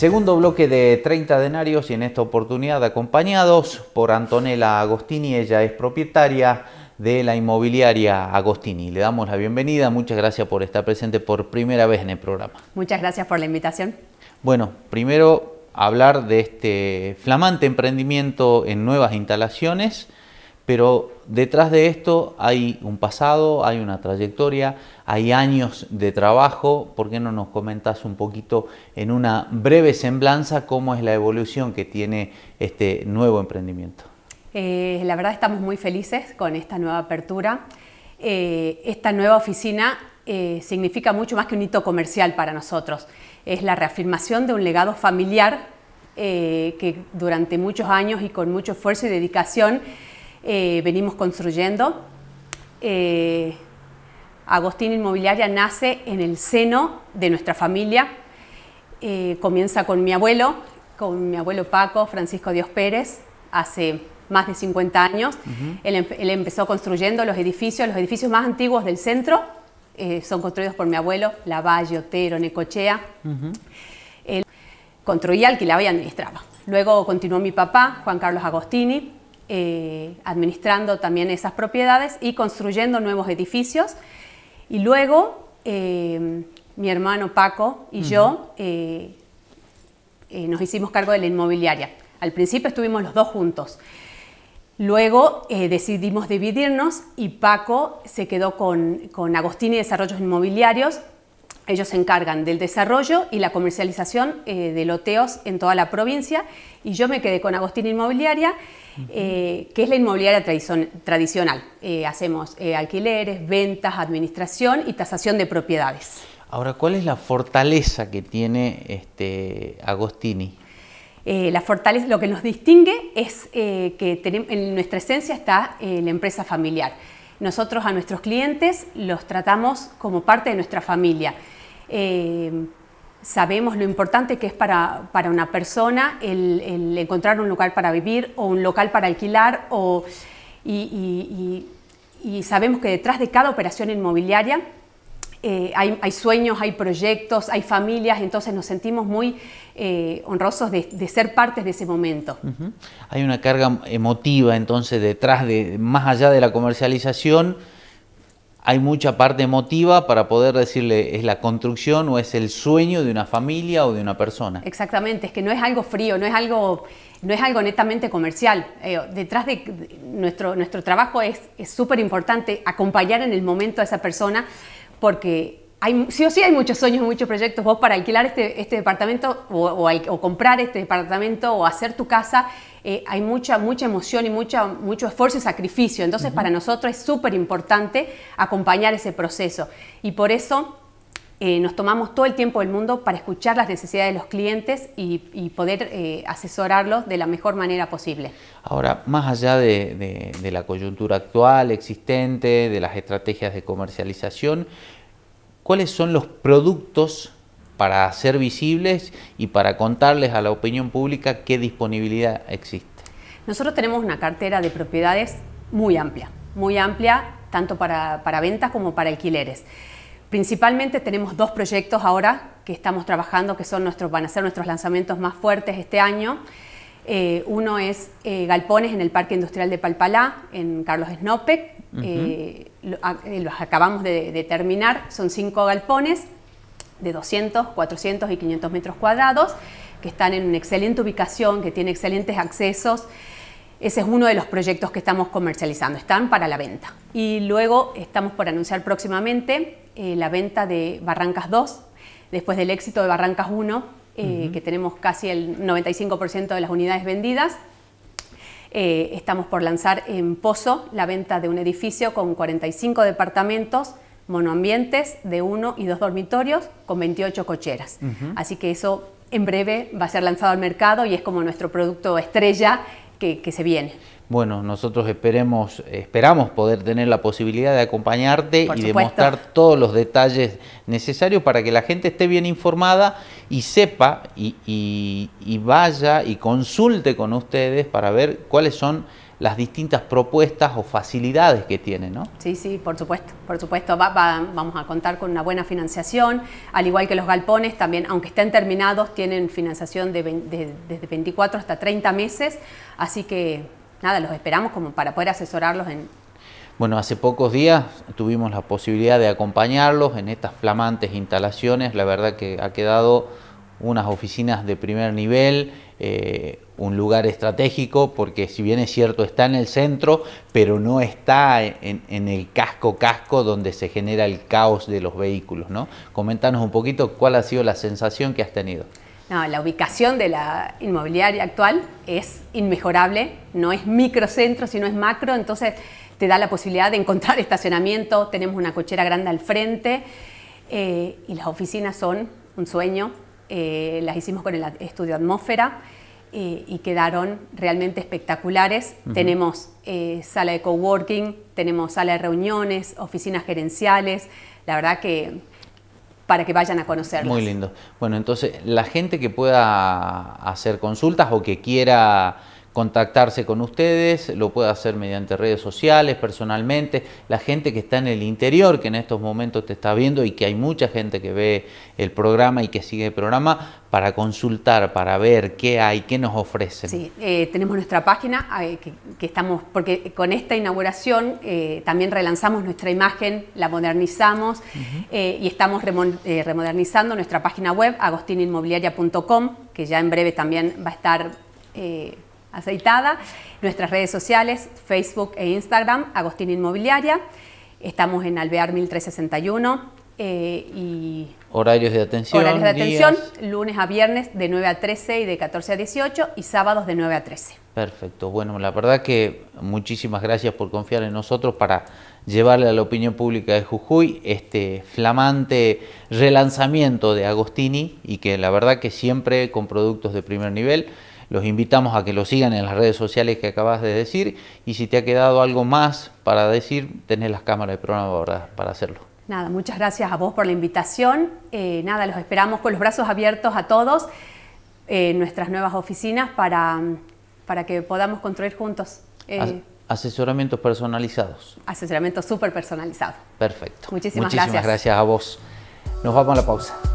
Segundo bloque de 30 denarios y en esta oportunidad acompañados por Antonella Agostini, ella es propietaria de la inmobiliaria Agostini. Le damos la bienvenida, muchas gracias por estar presente por primera vez en el programa. Muchas gracias por la invitación. Bueno, primero hablar de este flamante emprendimiento en nuevas instalaciones pero detrás de esto hay un pasado, hay una trayectoria, hay años de trabajo. ¿Por qué no nos comentas un poquito en una breve semblanza cómo es la evolución que tiene este nuevo emprendimiento? Eh, la verdad estamos muy felices con esta nueva apertura. Eh, esta nueva oficina eh, significa mucho más que un hito comercial para nosotros. Es la reafirmación de un legado familiar que durante muchos años y con mucho esfuerzo y dedicación eh, venimos construyendo. Eh, Agostini Inmobiliaria nace en el seno de nuestra familia. Eh, comienza con mi abuelo, con mi abuelo Paco, Francisco Dios Pérez, hace más de 50 años. él, empezó construyendo los edificios, los edificios más antiguos del centro son construidos por mi abuelo, Lavalle, Otero, Necochea. Él construía, alquilaba y administraba. Luego continuó mi papá, Juan Carlos Agostini, eh, administrando también esas propiedades y construyendo nuevos edificios. Y luego eh, mi hermano Paco y yo eh, nos hicimos cargo de la inmobiliaria. Al principio estuvimos los dos juntos. Luego decidimos dividirnos y Paco se quedó con, con Agostini Desarrollos Inmobiliarios ellos se encargan del desarrollo y la comercialización eh, de loteos en toda la provincia y yo me quedé con Agostini Inmobiliaria, eh, que es la inmobiliaria tradicional. Eh, hacemos alquileres, ventas, administración y tasación de propiedades. Ahora, ¿cuál es la fortaleza que tiene este, Agostini? la fortaleza, lo que nos distingue es que en nuestra esencia está la empresa familiar. Nosotros a nuestros clientes los tratamos como parte de nuestra familia. Eh, sabemos lo importante que es para, para una persona el, encontrar un lugar para vivir o un local para alquilar o, y, sabemos que detrás de cada operación inmobiliaria eh, hay, sueños, hay proyectos, hay familias, entonces nos sentimos muy eh, honrosos de, ser parte de ese momento. Hay una carga emotiva entonces detrás de, más allá de la comercialización, hay mucha parte emotiva para poder decirle es la construcción o es el sueño de una familia o de una persona. Exactamente, es que no es algo frío, no es algo, no es algo netamente comercial. Eh, detrás de, nuestro, nuestro trabajo es súper importante acompañar en el momento a esa persona porque sí o sí hay muchos sueños, muchos proyectos. Vos para alquilar este, este departamento o, comprar este departamento o hacer tu casa, eh, hay mucha, mucha emoción y mucha, mucho esfuerzo y sacrificio. Entonces para nosotros es súper importante acompañar ese proceso. Y por eso eh, nos tomamos todo el tiempo del mundo para escuchar las necesidades de los clientes y, poder eh, asesorarlos de la mejor manera posible. Ahora, más allá de la coyuntura actual, existente, de las estrategias de comercialización, cuáles son los productos para hacer visibles y para contarles a la opinión pública qué disponibilidad existe. Nosotros tenemos una cartera de propiedades muy amplia, muy amplia tanto para, ventas como para alquileres. Principalmente tenemos dos proyectos ahora que estamos trabajando, que son nuestros, van a ser nuestros lanzamientos más fuertes este año. Eh, uno es eh, Galpones en el Parque Industrial de Palpalá, en Carlos Snopek. Ah, eh, los acabamos de, terminar, son cinco galpones de 200, 400 y 500 metros cuadrados, que están en una excelente ubicación, que tiene excelentes accesos. Ese es uno de los proyectos que estamos comercializando, están para la venta. Y luego estamos por anunciar próximamente eh, la venta de Barrancas 2, después del éxito de Barrancas 1, eh, que tenemos casi el 95% de las unidades vendidas. Eh, estamos por lanzar en Pozo la venta de un edificio con 45 departamentos monoambientes de uno y dos dormitorios con 28 cocheras. Así que eso en breve va a ser lanzado al mercado y es como nuestro producto estrella que, se viene? Bueno, nosotros esperemos, esperamos poder tener la posibilidad de acompañarte y de mostrar todos los detalles necesarios para que la gente esté bien informada y sepa y, y vaya y consulte con ustedes para ver cuáles son las distintas propuestas o facilidades que tienen, ¿no? Sí, sí, por supuesto, por supuesto. vamos a contar con una buena financiación, al igual que los galpones también, aunque estén terminados, tienen financiación desde 24 hasta 30 meses, así que nada, los esperamos como para poder asesorarlos en... Bueno, hace pocos días tuvimos la posibilidad de acompañarlos en estas flamantes instalaciones, la verdad que ha quedado unas oficinas de primer nivel, eh, un lugar estratégico, porque si bien es cierto, está en el centro, pero no está en, el casco casco donde se genera el caos de los vehículos. ¿no? Coméntanos un poquito cuál ha sido la sensación que has tenido. la ubicación de la inmobiliaria actual es inmejorable, no es microcentro, sino es macro, entonces te da la posibilidad de encontrar estacionamiento, tenemos una cochera grande al frente eh, y las oficinas son un sueño, eh, las hicimos con el estudio Atmósfera eh, y quedaron realmente espectaculares. Tenemos eh, sala de coworking, tenemos sala de reuniones, oficinas gerenciales, la verdad que para que vayan a conocerlos Muy lindo. Bueno, entonces la gente que pueda hacer consultas o que quiera contactarse con ustedes, lo puede hacer mediante redes sociales, personalmente, la gente que está en el interior, que en estos momentos te está viendo y que hay mucha gente que ve el programa y que sigue el programa, para consultar, para ver qué hay, qué nos ofrecen. Sí, eh, tenemos nuestra página eh, que, estamos, porque con esta inauguración eh, también relanzamos nuestra imagen, la modernizamos y estamos remodernizando nuestra página web, agostininmobiliaria.com, que ya en breve también va a estar aceitada. Nuestras redes sociales, Facebook e Instagram, Agostini Inmobiliaria. Estamos en Alvear 1361. Eh, y horarios de atención. Horarios de atención, lunes a viernes de 9 a 13 y de 14 a 18 y sábados de 9 a 13. Perfecto. Bueno, la verdad que muchísimas gracias por confiar en nosotros para llevarle a la opinión pública de Jujuy este flamante relanzamiento de Agostini y que la verdad que siempre con productos de primer nivel. Los invitamos a que lo sigan en las redes sociales que acabas de decir y si te ha quedado algo más para decir, tenés las cámaras de programa para, hacerlo. Nada, muchas gracias a vos por la invitación. Eh, nada, los esperamos con los brazos abiertos a todos en nuestras nuevas oficinas para, para que podamos construir juntos. Eh, asesoramientos personalizados. Asesoramiento súper personalizado. Perfecto. Muchísimas, gracias. Muchísimas gracias. gracias a vos. Nos vamos a la pausa.